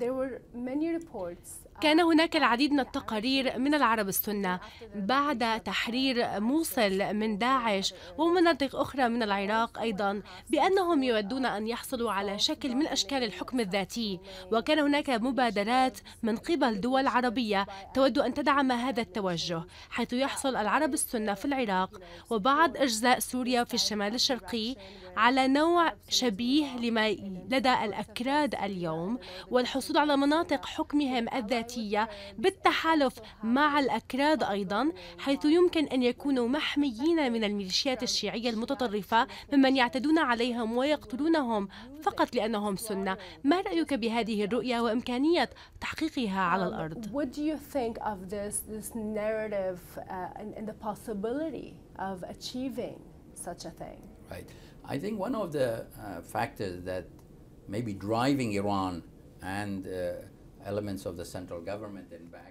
Uh, كان هناك العديد من التقارير من العرب السنة بعد تحرير موصل من داعش ومناطق أخرى من العراق أيضا بأنهم يودون أن يحصلوا على شكل من أشكال الحكم الذاتي وكان هناك مبادرات من قبل دول عربية تود أن تدعم هذا التوجه حيث يحصل العرب السنة في العراق وبعض أجزاء سوريا في الشمال الشرقي على نوع شبيه لما لدى الأكراد اليوم والحصول الحصول على مناطق حكمهم الذاتية بالتحالف مع الأكراد أيضا حيث يمكن أن يكونوا محميين من الميليشيات الشيعية المتطرفة ممن يعتدون عليهم ويقتلونهم فقط لأنهم سنة ما رأيك بهذه الرؤية وإمكانية تحقيقها على الأرض؟ What do you think of this, narrative uh, and, the possibility of achieving such a thing? Right. I think one of the uh, factors that may be driving Iran and uh, elements of the central government in back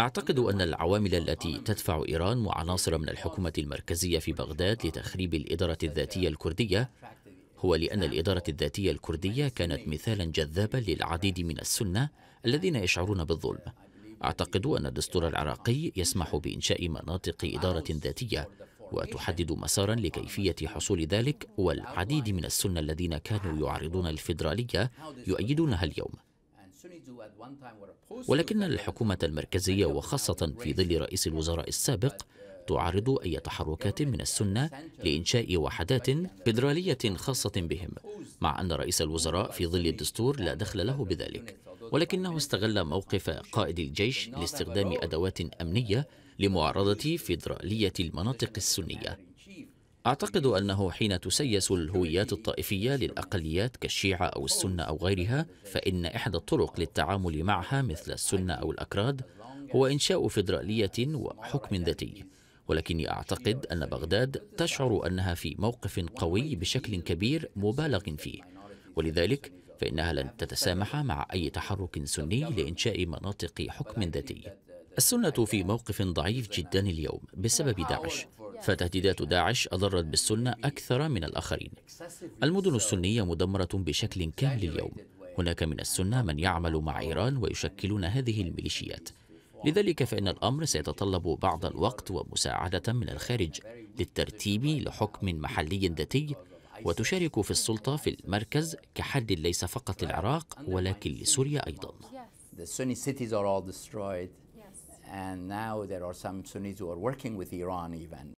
أعتقد أن العوامل التي تدفع إيران وعناصر من الحكومة المركزية في بغداد لتخريب الإدارة الذاتية الكردية هو لأن الإدارة الذاتية الكردية كانت مثالا جذابا للعديد من السنة الذين يشعرون uh, بالظلم أعتقد أن الدستور العراقي يسمح بإنشاء مناطق إدارة ذاتية وتحدد مسارا لكيفية حصول ذلك والعديد من السنة الذين كانوا يعارضون الفيدرالية يؤيدونها اليوم ولكن الحكومة المركزية وخاصة في ظل رئيس الوزراء السابق تعارض أي تحركات من السنة لإنشاء وحدات فيدرالية خاصة بهم مع أن رئيس الوزراء في ظل الدستور لا دخل له بذلك ولكنه استغل موقف قائد الجيش لاستخدام أدوات أمنية لمعارضة فيدرالية المناطق السنية أعتقد أنه حين تسيس الهويات الطائفية للأقليات كالشيعة أو السنة أو غيرها فإن إحدى الطرق للتعامل معها مثل السنة أو الأكراد هو إنشاء فيدرالية وحكم ذاتي ولكني أعتقد أن بغداد تشعر أنها في موقف قوي بشكل كبير مبالغ فيه ولذلك فإنها لن تتسامح مع أي تحرك سني لإنشاء مناطق حكم ذاتي السنة في موقف ضعيف جدا اليوم بسبب داعش فتهديدات داعش أضرت بالسنة أكثر من الآخرين المدن السنية مدمرة بشكل كامل اليوم هناك من السنة من يعمل مع إيران ويشكلون هذه الميليشيات لذلك فإن الأمر سيتطلب بعض الوقت ومساعدة من الخارج للترتيب لحكم محلي ذاتي وتشارك في السلطة في المركز كحد ليس فقط للعراق ولكن لسوريا أيضا. and now there are some Sunnis who are working with Iran even.